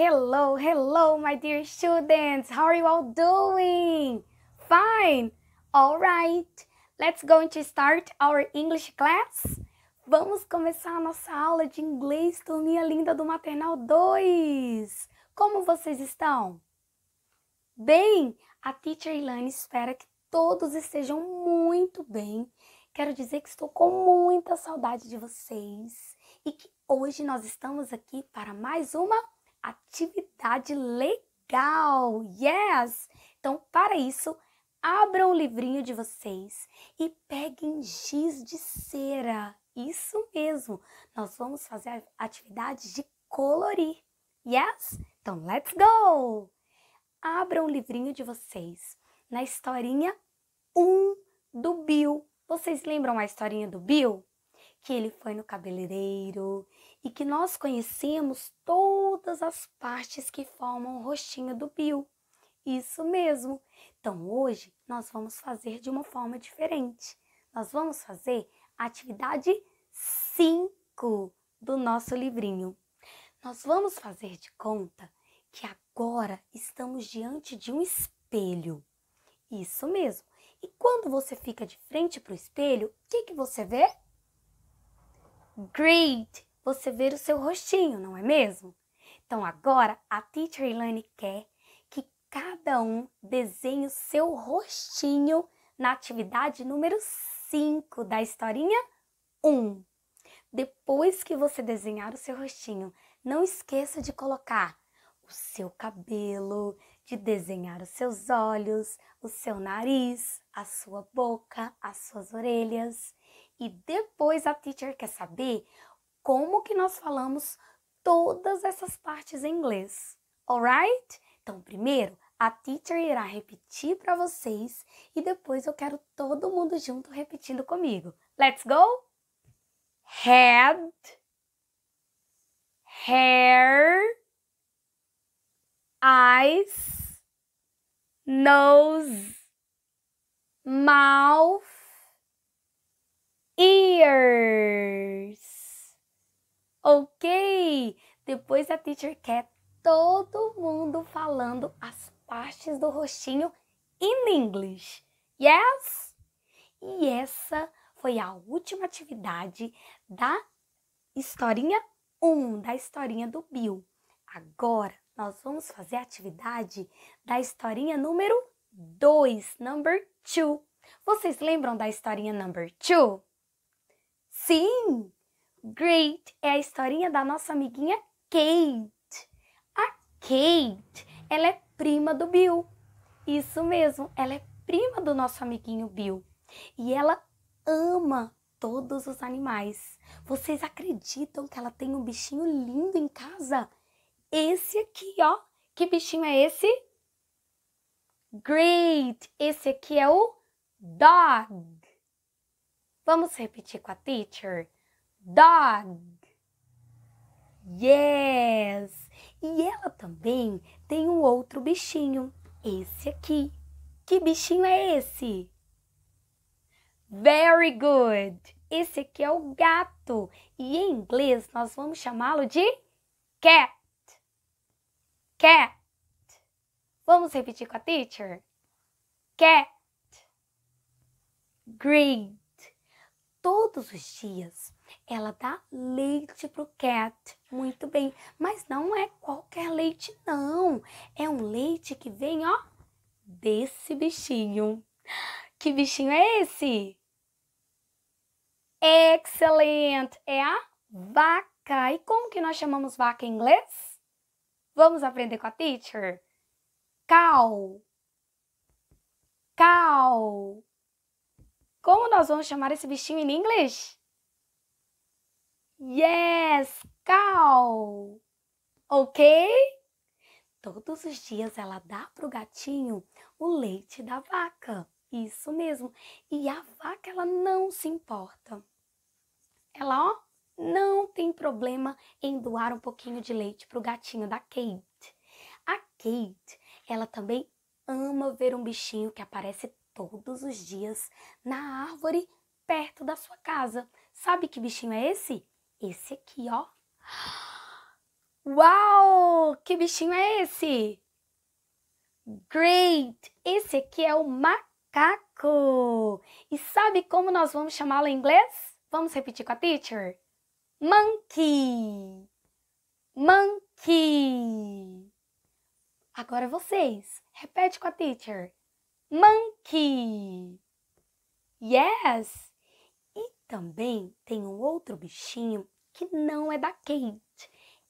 Hello, hello, my dear students. How are you all doing? Fine. All right. Let's go to start our English class. Vamos começar a nossa aula de inglês, turminha linda do Maternal 2. Como vocês estão? Bem, a teacher Ilane espera que todos estejam muito bem. Quero dizer que estou com muita saudade de vocês e que hoje nós estamos aqui para mais uma atividade legal. Yes! Então, para isso, abram o livrinho de vocês e peguem giz de cera. Isso mesmo. Nós vamos fazer a atividade de colorir. Yes? Então, let's go! Abram o livrinho de vocês na historinha 1 do Bill. Vocês lembram a historinha do Bill? que ele foi no cabeleireiro e que nós conhecemos todas as partes que formam o rostinho do Bill. Isso mesmo! Então hoje nós vamos fazer de uma forma diferente. Nós vamos fazer a atividade 5 do nosso livrinho. Nós vamos fazer de conta que agora estamos diante de um espelho. Isso mesmo! E quando você fica de frente para o espelho, o que, que você vê? great você ver o seu rostinho, não é mesmo? Então agora a teacher Elaine quer que cada um desenhe o seu rostinho na atividade número 5 da historinha 1. Um. Depois que você desenhar o seu rostinho, não esqueça de colocar o seu cabelo, de desenhar os seus olhos, o seu nariz, a sua boca, as suas orelhas e depois a teacher quer saber como que nós falamos todas essas partes em inglês. Alright? Então, primeiro, a teacher irá repetir para vocês e depois eu quero todo mundo junto repetindo comigo. Let's go! Head, hair, eyes, nose, mouth, Depois a Teacher quer todo mundo falando as partes do rostinho in English. Yes? E essa foi a última atividade da historinha 1, da historinha do Bill. Agora nós vamos fazer a atividade da historinha número 2, number 2. Vocês lembram da historinha number 2? Sim! Great! É a historinha da nossa amiguinha Kate. A Kate, ela é prima do Bill. Isso mesmo, ela é prima do nosso amiguinho Bill. E ela ama todos os animais. Vocês acreditam que ela tem um bichinho lindo em casa? Esse aqui, ó. Que bichinho é esse? Great! Esse aqui é o dog. Vamos repetir com a teacher. Dog. Yes! E ela também tem um outro bichinho, esse aqui. Que bichinho é esse? Very good! Esse aqui é o gato e em inglês nós vamos chamá-lo de cat. Cat. Vamos repetir com a teacher? Cat. Great. Todos os dias ela dá leite pro cat. Muito bem. Mas não é qualquer leite, não. É um leite que vem, ó, desse bichinho. Que bichinho é esse? Excelente! É a vaca. E como que nós chamamos vaca em inglês? Vamos aprender com a teacher? Cow. Cow. Como nós vamos chamar esse bichinho em inglês? Yes, cow. Ok? Todos os dias ela dá para o gatinho o leite da vaca. Isso mesmo. E a vaca ela não se importa. Ela, ó, não tem problema em doar um pouquinho de leite para o gatinho da Kate. A Kate, ela também ama ver um bichinho que aparece todos os dias na árvore perto da sua casa. Sabe que bichinho é esse? esse aqui, ó. Uau! Que bichinho é esse? Great! Esse aqui é o macaco. E sabe como nós vamos chamá-lo em inglês? Vamos repetir com a teacher? Monkey! Monkey! Agora vocês, repete com a teacher. Monkey! Yes! Também tem um outro bichinho que não é da Kate.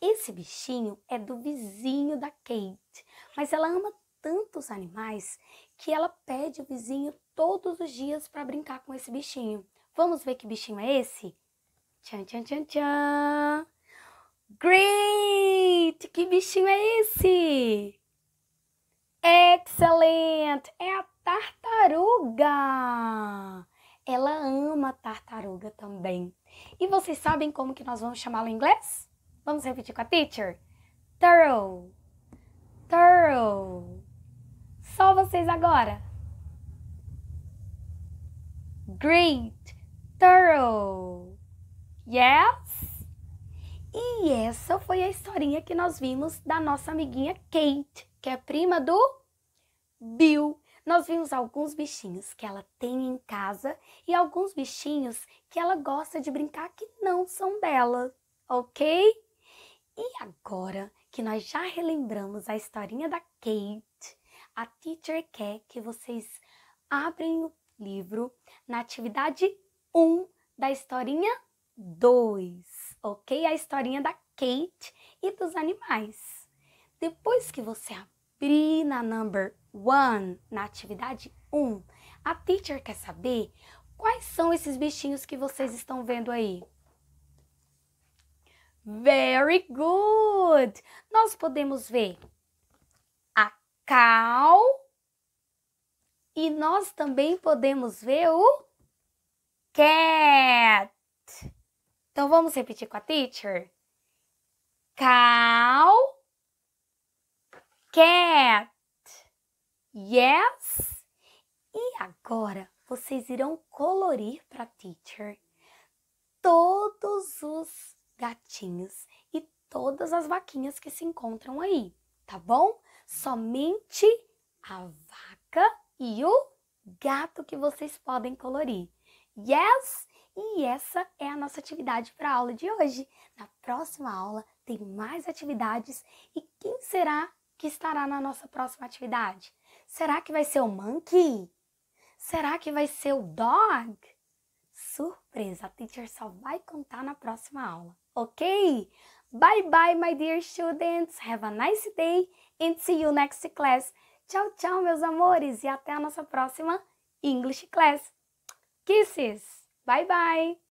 Esse bichinho é do vizinho da Kate, mas ela ama tantos animais que ela pede o vizinho todos os dias para brincar com esse bichinho. Vamos ver que bichinho é esse? Tchan, tchan, tchan, tchan. Great! Que bichinho é esse? Excelente! Vocês sabem como que nós vamos chamá-lo em inglês? Vamos repetir com a teacher? Thorough. Thorough. Só vocês agora. Great. Thorough. Yes? E essa foi a historinha que nós vimos da nossa amiguinha Kate, que é prima do Bill nós vimos alguns bichinhos que ela tem em casa e alguns bichinhos que ela gosta de brincar que não são dela, ok? E agora que nós já relembramos a historinha da Kate, a teacher quer que vocês abrem o livro na atividade 1 da historinha 2, ok? A historinha da Kate e dos animais. Depois que você be na number one, na atividade 1, um, a teacher quer saber quais são esses bichinhos que vocês estão vendo aí. Very good! Nós podemos ver a cow e nós também podemos ver o cat. Então vamos repetir com a teacher. Cow cat. Yes? E agora vocês irão colorir para teacher todos os gatinhos e todas as vaquinhas que se encontram aí, tá bom? Somente a vaca e o gato que vocês podem colorir. Yes? E essa é a nossa atividade para a aula de hoje. Na próxima aula tem mais atividades e quem será que estará na nossa próxima atividade? Será que vai ser o monkey? Será que vai ser o dog? Surpresa, a teacher só vai contar na próxima aula, ok? Bye bye, my dear students. Have a nice day and see you next class. Tchau, tchau, meus amores, e até a nossa próxima English class. Kisses. Bye bye.